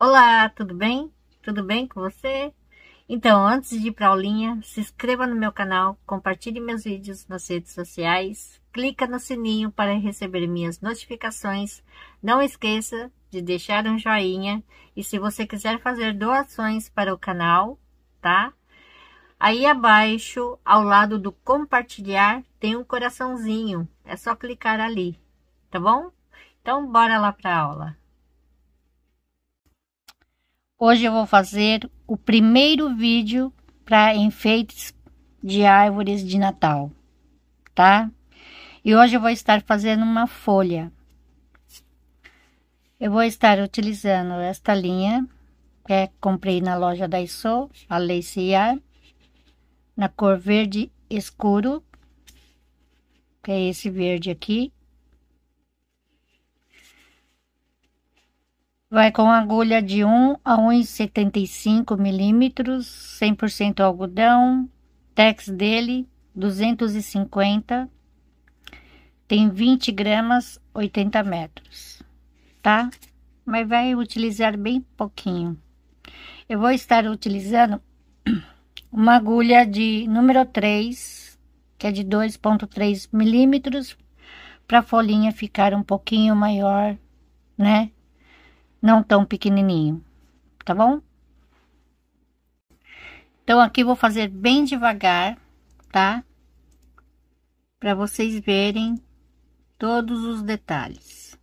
Olá, tudo bem? Tudo bem com você? Então, antes de ir para aulinha, se inscreva no meu canal, compartilhe meus vídeos nas redes sociais, clica no sininho para receber minhas notificações, não esqueça de deixar um joinha e se você quiser fazer doações para o canal, tá? Aí abaixo, ao lado do compartilhar, tem um coraçãozinho, é só clicar ali, tá bom? Então, bora lá para a aula. Hoje eu vou fazer o primeiro vídeo para enfeites de árvores de Natal, tá? E hoje eu vou estar fazendo uma folha. Eu vou estar utilizando esta linha que é, comprei na loja da ISO, a Lace Yard, na cor verde escuro, que é esse verde aqui. Vai com agulha de 1 a 1,75 milímetros, 100% algodão, tex dele 250, tem 20 gramas, 80 metros, tá? Mas vai utilizar bem pouquinho. Eu vou estar utilizando uma agulha de número 3, que é de 2,3 milímetros, para a folhinha ficar um pouquinho maior, né? não tão pequenininho, tá bom? Então aqui vou fazer bem devagar, tá? Para vocês verem todos os detalhes.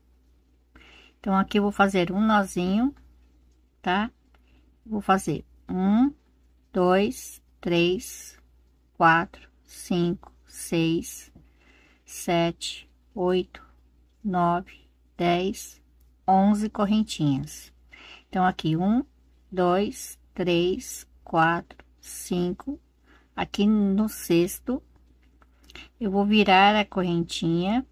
Então aqui vou fazer um nozinho, tá? Vou fazer um, dois, três, quatro, cinco, seis, sete, oito, nove, dez, 11 correntinhas. Então, aqui, um, dois, três, quatro, cinco. Aqui no sexto, eu vou virar a correntinha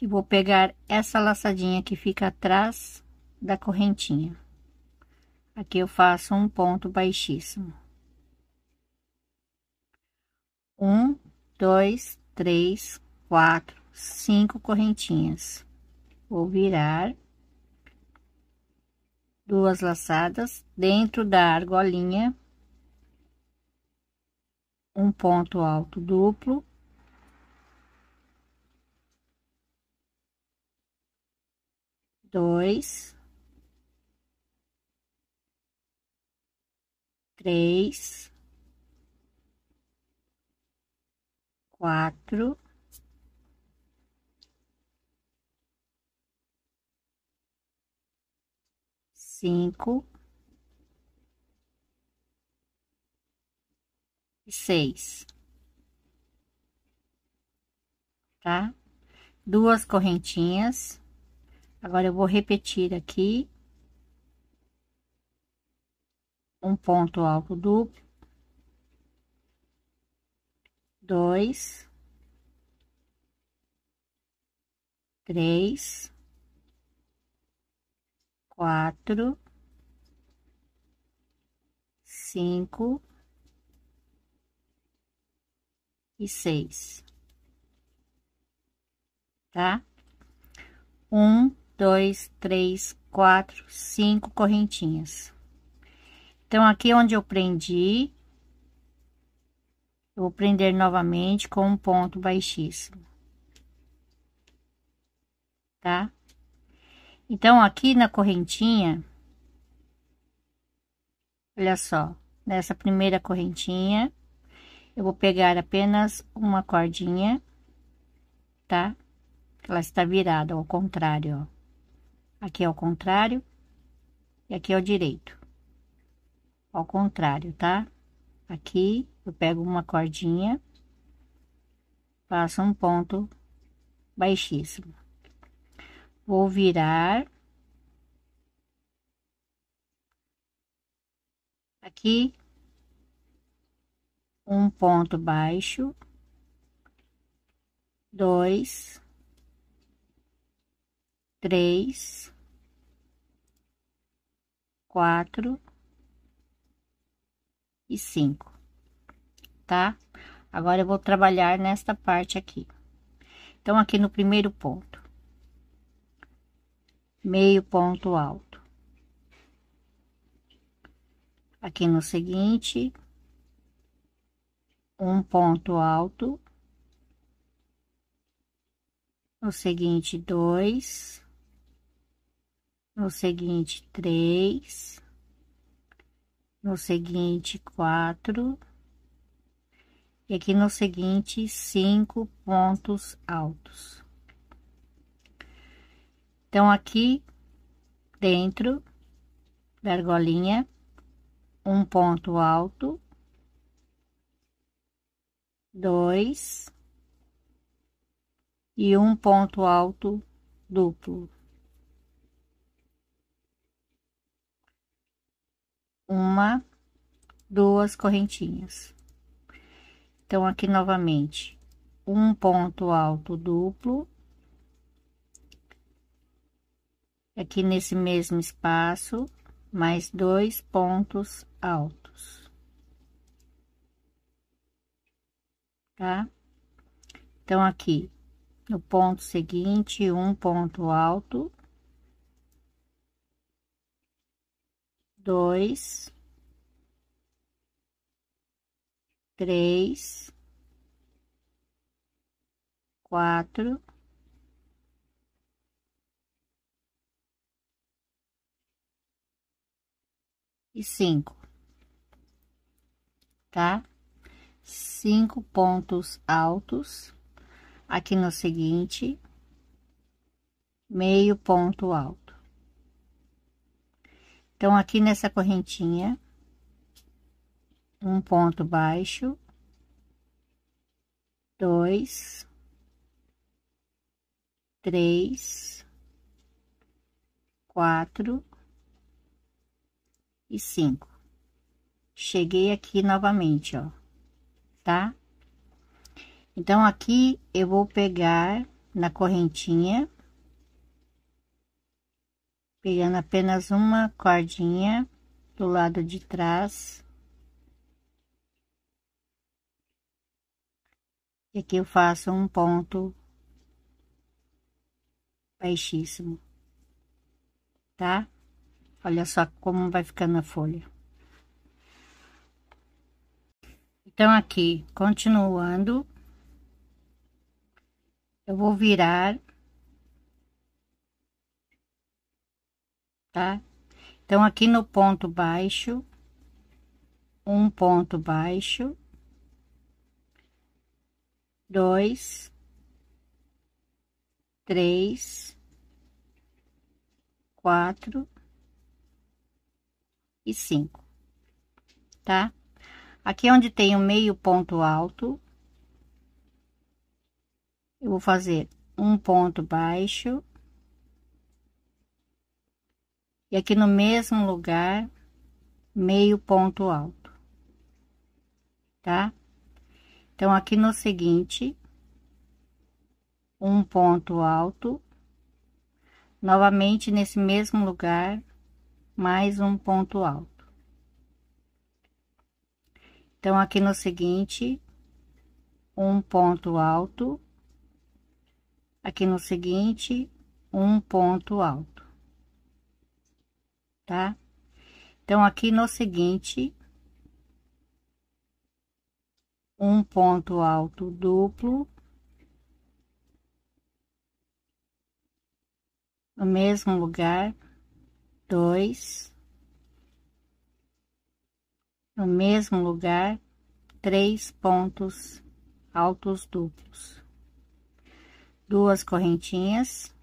e vou pegar essa laçadinha que fica atrás da correntinha. Aqui eu faço um ponto baixíssimo. Um, dois, três, quatro, cinco correntinhas. Vou virar duas laçadas dentro da argolinha, um ponto alto duplo. Dois, três, quatro, cinco e seis, tá? Duas correntinhas. Agora, eu vou repetir aqui. Um ponto alto duplo. Dois. Três quatro, cinco e seis, tá? Um, dois, três, quatro, cinco correntinhas. Então, aqui é onde eu prendi, eu vou prender novamente com um ponto baixíssimo, tá? Então, aqui na correntinha, olha só, nessa primeira correntinha, eu vou pegar apenas uma cordinha, tá? Ela está virada ao contrário, ó. Aqui é ao contrário e aqui é ao direito. Ao contrário, tá? Aqui, eu pego uma cordinha, faço um ponto baixíssimo. Vou virar. Aqui. Um ponto baixo. Dois. Três. Quatro. E cinco. Tá? Agora, eu vou trabalhar nesta parte aqui. Então, aqui no primeiro ponto meio ponto alto. Aqui no seguinte, um ponto alto. No seguinte, dois. No seguinte, três. No seguinte, quatro. E aqui no seguinte, cinco pontos altos. Então, aqui dentro, argolinha um ponto alto, dois e um ponto alto duplo. Uma, duas correntinhas. Então, aqui novamente, um ponto alto duplo aqui é nesse mesmo espaço, mais dois pontos altos. Tá? Então, aqui, no ponto seguinte, um ponto alto. Dois. Três. Quatro. e cinco, tá? Cinco pontos altos aqui no seguinte, meio ponto alto. Então, aqui nessa correntinha, um ponto baixo, dois, três, quatro, e cinco. Cheguei aqui novamente, ó, tá? Então, aqui eu vou pegar na correntinha, pegando apenas uma cordinha do lado de trás. E aqui eu faço um ponto baixíssimo, tá? Olha só como vai ficando a folha. Então, aqui, continuando, eu vou virar, tá? Então, aqui no ponto baixo, um ponto baixo, dois, três, quatro, e 5, tá? Aqui é onde tem o meio ponto alto, eu vou fazer um ponto baixo. E aqui no mesmo lugar, meio ponto alto, tá? Então, aqui no seguinte, um ponto alto, novamente nesse mesmo lugar, mais um ponto alto. Então, aqui no seguinte, um ponto alto. Aqui no seguinte, um ponto alto. Tá? Então, aqui no seguinte, um ponto alto duplo. No mesmo lugar, dois, no mesmo lugar, três pontos altos duplos, duas correntinhas.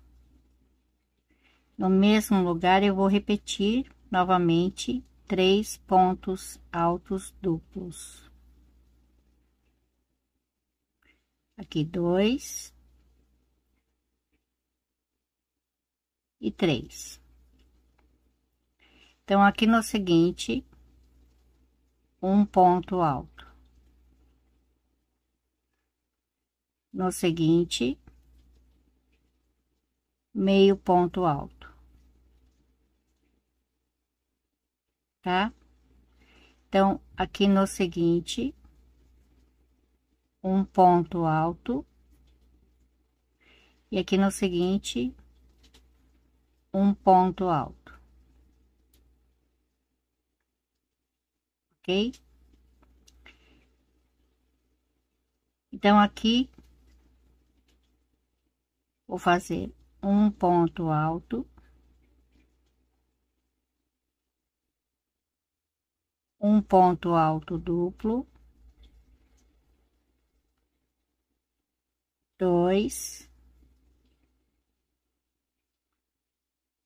No mesmo lugar, eu vou repetir novamente três pontos altos duplos. Aqui, dois. E três. Então, aqui no seguinte, um ponto alto. No seguinte, meio ponto alto. Tá? Então, aqui no seguinte, um ponto alto. E aqui no seguinte, um ponto alto. ok? Então, aqui, vou fazer um ponto alto. Um ponto alto duplo. Dois.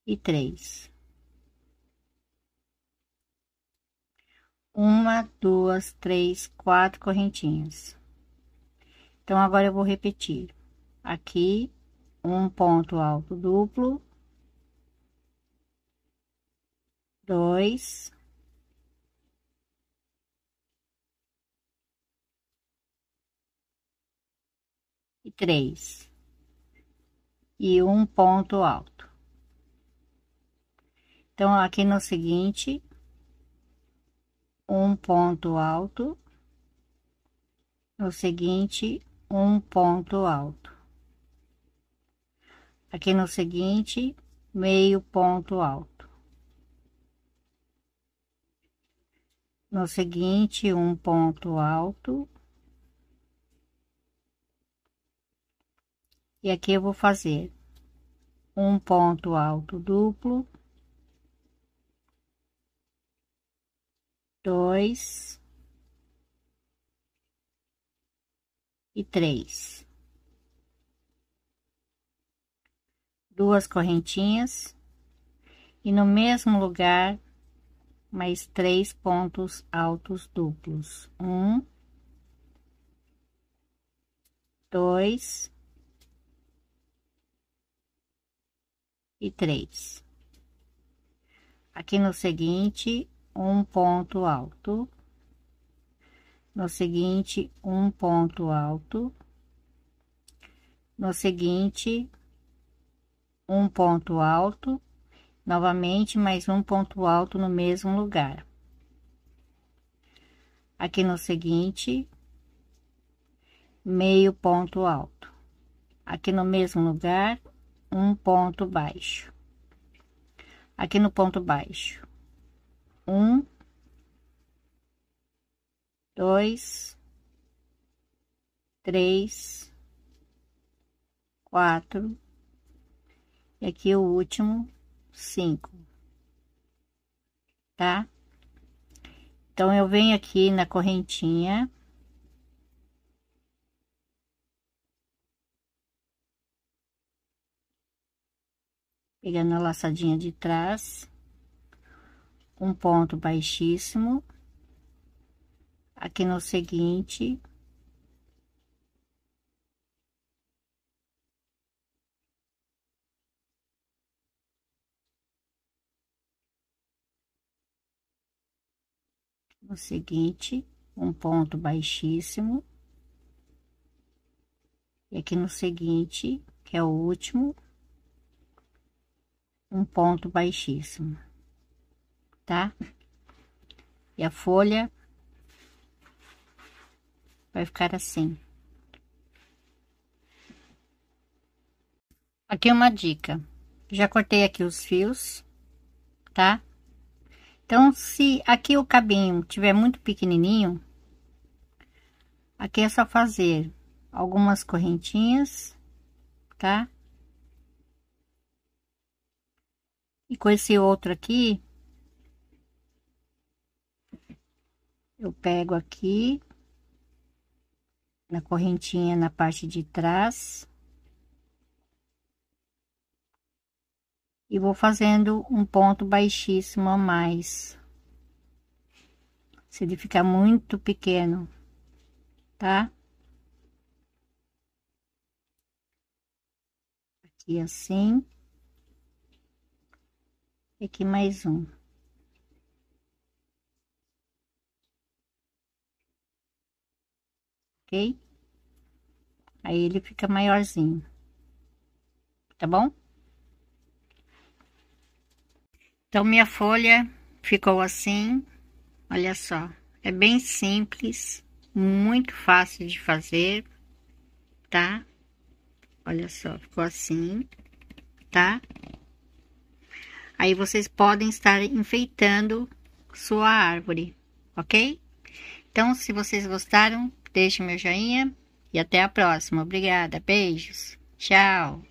E três. uma, duas, três, quatro correntinhas. Então, agora eu vou repetir. Aqui, um ponto alto duplo. Dois. E três. E um ponto alto. Então, aqui no seguinte, um ponto alto, no é seguinte, um ponto alto. Aqui no seguinte, meio ponto alto. No seguinte, um ponto alto. E aqui eu vou fazer um ponto alto duplo dois e três. Duas correntinhas e no mesmo lugar mais três pontos altos duplos. Um, dois e três. Aqui no seguinte, um ponto alto, no seguinte, um ponto alto, no seguinte, um ponto alto, novamente mais um ponto alto no mesmo lugar. Aqui no seguinte, meio ponto alto. Aqui no mesmo lugar, um ponto baixo. Aqui no ponto baixo, um, dois, três, quatro, e aqui o último, cinco, tá? Então, eu venho aqui na correntinha. Pegando a laçadinha de trás um ponto baixíssimo, aqui no seguinte, no seguinte, um ponto baixíssimo, e aqui no seguinte, que é o último, um ponto baixíssimo tá? E a folha vai ficar assim. Aqui uma dica. Já cortei aqui os fios, tá? Então, se aqui o cabinho tiver muito pequenininho, aqui é só fazer algumas correntinhas, tá? E com esse outro aqui, eu pego aqui na correntinha na parte de trás e vou fazendo um ponto baixíssimo a mais se ele ficar muito pequeno tá aqui assim e aqui mais um ok? Aí ele fica maiorzinho, tá bom? Então, minha folha ficou assim, olha só. É bem simples, muito fácil de fazer, tá? Olha só, ficou assim, tá? Aí vocês podem estar enfeitando sua árvore, ok? Então, se vocês gostaram, Deixe meu joinha e até a próxima. Obrigada. Beijos. Tchau.